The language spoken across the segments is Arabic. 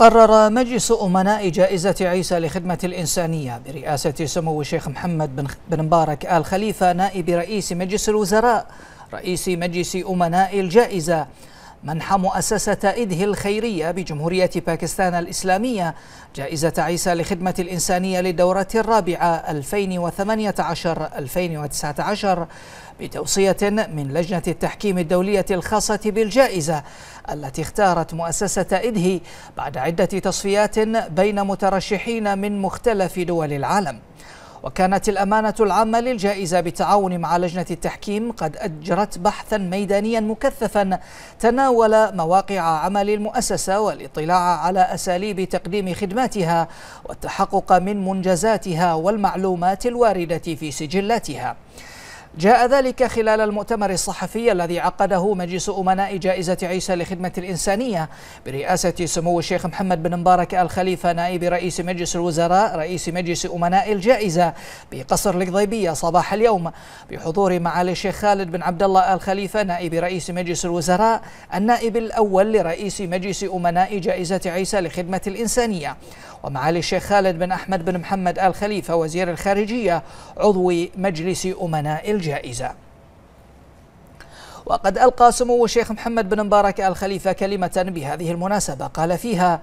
قرر مجلس أمناء جائزة عيسى لخدمة الإنسانية برئاسة سمو الشيخ محمد بن مبارك آل خليفة نائب رئيس مجلس الوزراء رئيس مجلس أمناء الجائزة منح مؤسسة إده الخيرية بجمهورية باكستان الإسلامية جائزة عيسى لخدمة الإنسانية للدورة الرابعة 2018-2019 بتوصية من لجنة التحكيم الدولية الخاصة بالجائزة التي اختارت مؤسسة إده بعد عدة تصفيات بين مترشحين من مختلف دول العالم وكانت الأمانة العامة للجائزة بالتعاون مع لجنة التحكيم قد أجرت بحثا ميدانيا مكثفا تناول مواقع عمل المؤسسة والاطلاع على أساليب تقديم خدماتها والتحقق من منجزاتها والمعلومات الواردة في سجلاتها جاء ذلك خلال المؤتمر الصحفي الذي عقده مجلس أمناء جائزة عيسى لخدمة الإنسانية برئاسة سمو الشيخ محمد بن مبارك الخليفة نائب رئيس مجلس الوزراء رئيس مجلس أمناء الجائزة بقصر القضيبية صباح اليوم بحضور معالي الشيخ خالد بن عبد الله الخليفة نائب رئيس مجلس الوزراء النائب الأول لرئيس مجلس أمناء جائزة عيسى لخدمة الإنسانية ومعالي الشيخ خالد بن أحمد بن محمد الخليفة وزير الخارجية عضو مجلس أمناء الجائزة الجائزة وقد ألقى سمو الشيخ محمد بن مبارك الخليفة كلمة بهذه المناسبة قال فيها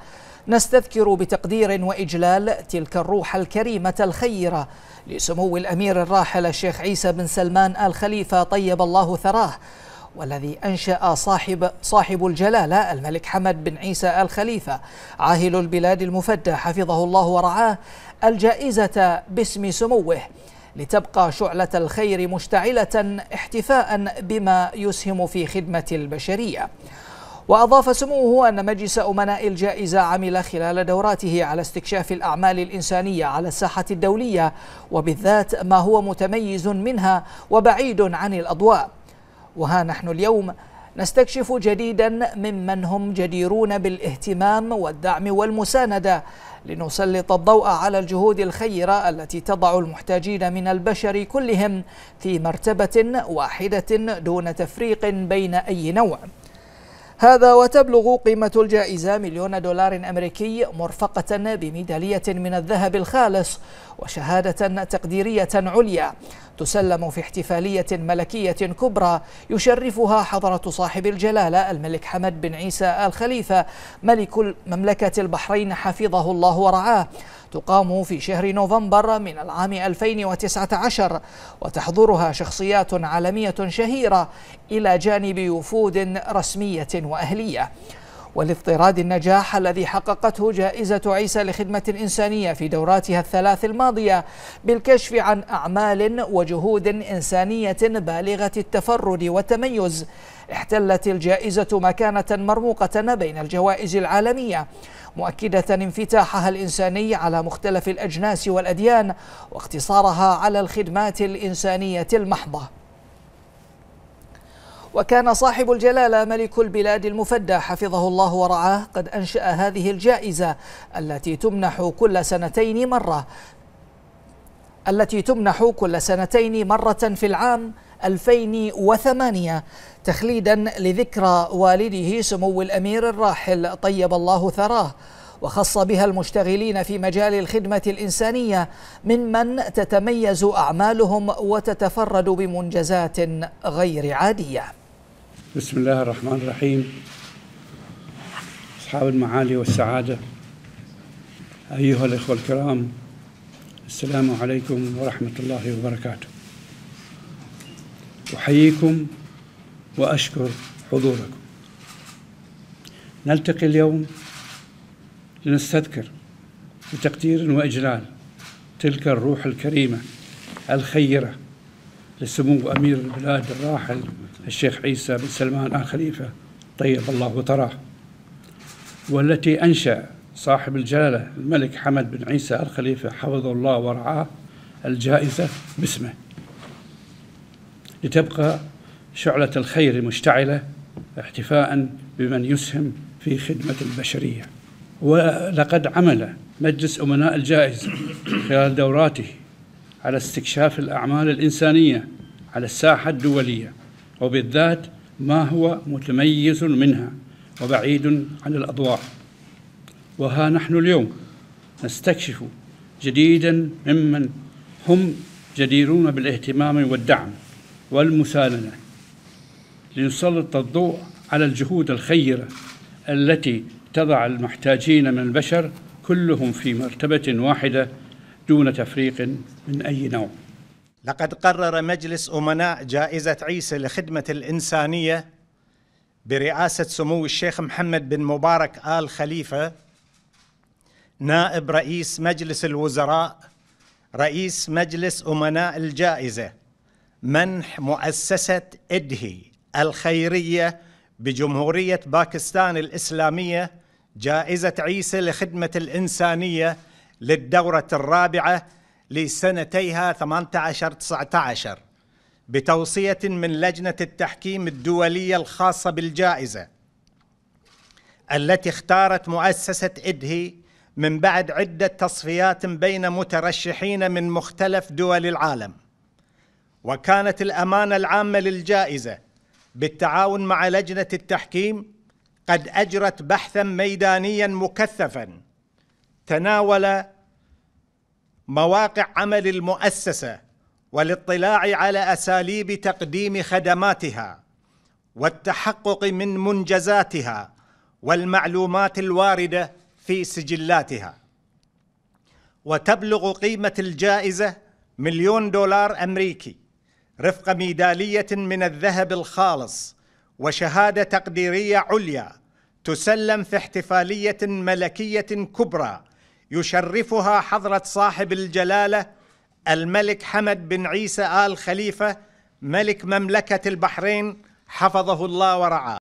نستذكر بتقدير وإجلال تلك الروح الكريمة الخيرة لسمو الأمير الراحل الشيخ عيسى بن سلمان الخليفة طيب الله ثراه والذي أنشأ صاحب صاحب الجلالة الملك حمد بن عيسى الخليفة عاهل البلاد المفدى حفظه الله ورعاه الجائزة باسم سموه لتبقى شعلة الخير مشتعلة احتفاء بما يسهم في خدمة البشرية وأضاف سموه أن مجلس أمناء الجائزة عمل خلال دوراته على استكشاف الأعمال الإنسانية على الساحة الدولية وبالذات ما هو متميز منها وبعيد عن الأضواء وها نحن اليوم نستكشف جديدا ممن هم جديرون بالاهتمام والدعم والمساندة لنسلط الضوء على الجهود الخيرة التي تضع المحتاجين من البشر كلهم في مرتبة واحدة دون تفريق بين أي نوع هذا وتبلغ قيمة الجائزة مليون دولار أمريكي مرفقة بميدالية من الذهب الخالص وشهادة تقديرية عليا تسلم في احتفالية ملكية كبرى يشرفها حضرة صاحب الجلالة الملك حمد بن عيسى آل خليفة ملك مملكة البحرين حفظه الله ورعاه تقام في شهر نوفمبر من العام 2019 وتحضرها شخصيات عالمية شهيرة إلى جانب وفود رسمية وأهلية ولافتراض النجاح الذي حققته جائزة عيسى لخدمة إنسانية في دوراتها الثلاث الماضية بالكشف عن أعمال وجهود إنسانية بالغة التفرد والتميز احتلت الجائزة مكانة مرموقة بين الجوائز العالمية مؤكدة انفتاحها الإنساني على مختلف الأجناس والأديان واقتصارها على الخدمات الإنسانية المحضة وكان صاحب الجلالة ملك البلاد المفدى حفظه الله ورعاه قد أنشأ هذه الجائزة التي تمنح كل سنتين مرة التي تمنح كل سنتين مرة في العام 2008 تخليدا لذكرى والده سمو الأمير الراحل طيب الله ثراه وخص بها المشتغلين في مجال الخدمة الإنسانية ممن تتميز أعمالهم وتتفرد بمنجزات غير عادية بسم الله الرحمن الرحيم أصحاب المعالي والسعادة أيها الإخوة الكرام السلام عليكم ورحمة الله وبركاته أحييكم وأشكر حضوركم نلتقي اليوم لنستذكر بتقدير وإجلال تلك الروح الكريمة الخيرة لسمو أمير البلاد الراحل الشيخ عيسى بن سلمان آل خليفة طيب الله وطراه والتي أنشأ صاحب الجلالة الملك حمد بن عيسى آل خليفة حفظه الله ورعاه الجائزة باسمه لتبقى شعلة الخير مشتعلة احتفاء بمن يسهم في خدمة البشرية ولقد عمل مجلس أمناء الجائزة خلال دوراته على استكشاف الأعمال الإنسانية على الساحة الدولية وبالذات ما هو متميز منها وبعيد عن الأضواء وها نحن اليوم نستكشف جديدا ممن هم جديرون بالاهتمام والدعم والمساندة لنسلط الضوء على الجهود الخيرة التي تضع المحتاجين من البشر كلهم في مرتبة واحدة دون تفريق من أي نوع لقد قرر مجلس أمناء جائزة عيسى لخدمة الإنسانية برئاسة سمو الشيخ محمد بن مبارك آل خليفة نائب رئيس مجلس الوزراء رئيس مجلس أمناء الجائزة منح مؤسسة إدهي الخيرية بجمهورية باكستان الإسلامية جائزة عيسى لخدمة الإنسانية للدورة الرابعة لسنتيها 18-19 بتوصية من لجنة التحكيم الدولية الخاصة بالجائزة التي اختارت مؤسسة إدهي من بعد عدة تصفيات بين مترشحين من مختلف دول العالم وكانت الأمانة العامة للجائزة بالتعاون مع لجنة التحكيم قد أجرت بحثا ميدانيا مكثفا تناول مواقع عمل المؤسسة والاطلاع على أساليب تقديم خدماتها والتحقق من منجزاتها والمعلومات الوارده في سجلاتها وتبلغ قيمه الجائزه مليون دولار امريكي رفق ميداليه من الذهب الخالص وشهادة تقديرية عليا تسلم في احتفالية ملكية كبرى يشرفها حضرة صاحب الجلالة الملك حمد بن عيسى آل خليفة ملك مملكة البحرين حفظه الله ورعاه